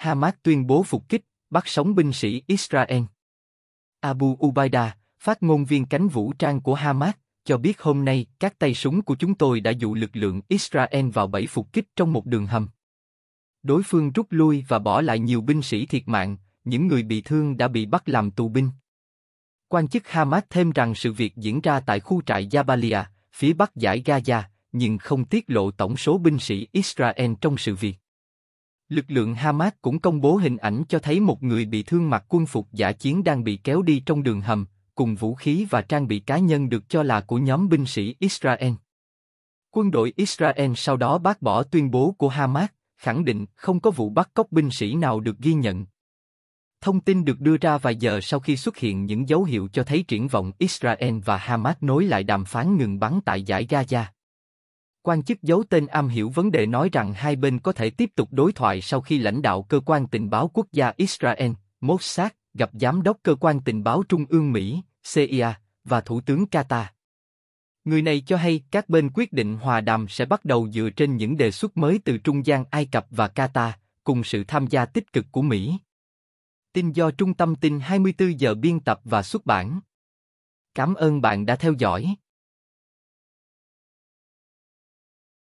Hamas tuyên bố phục kích, bắt sống binh sĩ Israel. Abu Ubaida, phát ngôn viên cánh vũ trang của Hamas, cho biết hôm nay các tay súng của chúng tôi đã dụ lực lượng Israel vào bẫy phục kích trong một đường hầm. Đối phương rút lui và bỏ lại nhiều binh sĩ thiệt mạng, những người bị thương đã bị bắt làm tù binh. Quan chức Hamas thêm rằng sự việc diễn ra tại khu trại Jabalia, phía bắc giải Gaza, nhưng không tiết lộ tổng số binh sĩ Israel trong sự việc. Lực lượng Hamas cũng công bố hình ảnh cho thấy một người bị thương mặc quân phục giả chiến đang bị kéo đi trong đường hầm, cùng vũ khí và trang bị cá nhân được cho là của nhóm binh sĩ Israel. Quân đội Israel sau đó bác bỏ tuyên bố của Hamas, khẳng định không có vụ bắt cóc binh sĩ nào được ghi nhận. Thông tin được đưa ra vài giờ sau khi xuất hiện những dấu hiệu cho thấy triển vọng Israel và Hamas nối lại đàm phán ngừng bắn tại giải Gaza. Quan chức giấu tên am hiểu vấn đề nói rằng hai bên có thể tiếp tục đối thoại sau khi lãnh đạo cơ quan tình báo quốc gia Israel, Mossad, gặp giám đốc cơ quan tình báo trung ương Mỹ, CIA, và thủ tướng Qatar. Người này cho hay các bên quyết định hòa đàm sẽ bắt đầu dựa trên những đề xuất mới từ trung gian Ai Cập và Qatar, cùng sự tham gia tích cực của Mỹ. Tin do Trung tâm tin 24 giờ biên tập và xuất bản. Cảm ơn bạn đã theo dõi.